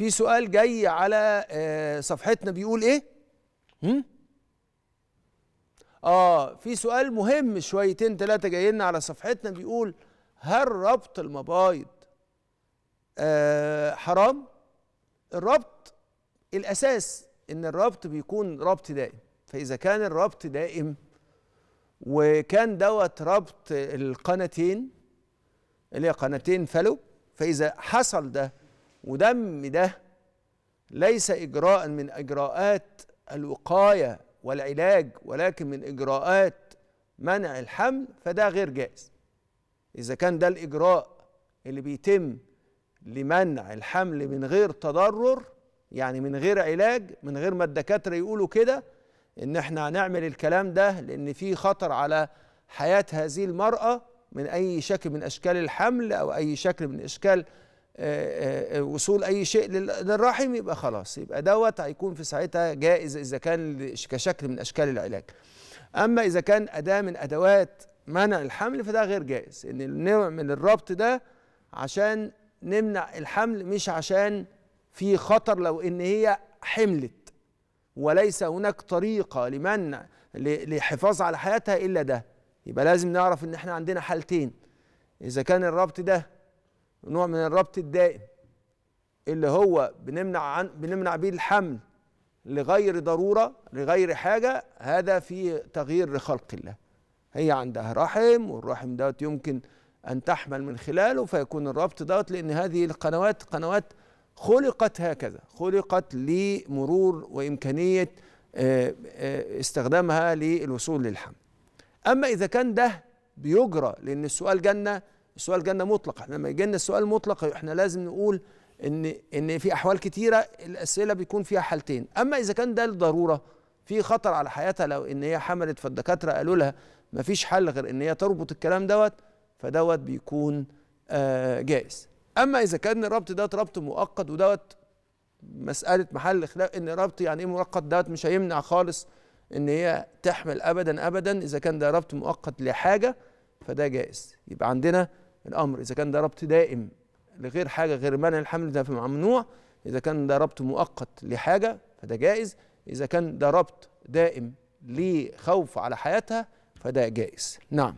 في سؤال جاي على آه، صفحتنا بيقول ايه هم؟ اه في سؤال مهم شويتين ثلاثه جايين على صفحتنا بيقول هل ربط المبايض آه حرام الربط الاساس ان الربط بيكون ربط دائم فاذا كان الربط دائم وكان دوت ربط القناتين اللي هي قناتين فلو فاذا حصل ده ودم ده ليس اجراء من اجراءات الوقايه والعلاج ولكن من اجراءات منع الحمل فده غير جائز اذا كان ده الاجراء اللي بيتم لمنع الحمل من غير تضرر يعني من غير علاج من غير ما الدكاتره يقولوا كده ان احنا هنعمل الكلام ده لان في خطر على حياه هذه المراه من اي شكل من اشكال الحمل او اي شكل من اشكال آه، آه، آه، وصول اي شيء للرحم يبقى خلاص يبقى دوت هيكون في ساعتها جائز اذا كان كشكل من اشكال العلاج اما اذا كان اداه من ادوات منع الحمل فده غير جائز ان النوع من الربط ده عشان نمنع الحمل مش عشان في خطر لو ان هي حملت وليس هناك طريقه لمنع للحفاظ على حياتها الا ده يبقى لازم نعرف ان احنا عندنا حالتين اذا كان الربط ده نوع من الربط الدائم اللي هو بنمنع عن بنمنع بيه الحمل لغير ضروره لغير حاجه هذا في تغيير لخلق الله هي عندها رحم والرحم دوت يمكن ان تحمل من خلاله فيكون الربط دوت لان هذه القنوات قنوات خلقت هكذا خلقت لمرور وامكانيه آه، آه، استخدامها للوصول للحمل اما اذا كان ده بيجرى لان السؤال جنه السؤال جانا مطلق احنا لما لنا السؤال مطلق احنا لازم نقول ان ان في احوال كتيره الاسئله بيكون فيها حالتين اما اذا كان ده الضروره في خطر على حياتها لو ان هي حملت فالدكاتره قالوا لها ما فيش حل غير ان هي تربط الكلام دوت فدوت بيكون آه، جائز اما اذا كان الربط دوت ربط مؤقت ودوت مساله محل خلاف ان ربط يعني ايه مؤقت دوت مش هيمنع خالص ان هي تحمل ابدا ابدا اذا كان ده ربط مؤقت لحاجه فده جائز يبقى عندنا الامر اذا كان ده ربط دائم لغير حاجه غير منع الحمل ده ممنوع اذا كان ده ربط مؤقت لحاجه فده جائز اذا كان ده ربط دائم لخوف على حياتها فده جائز نعم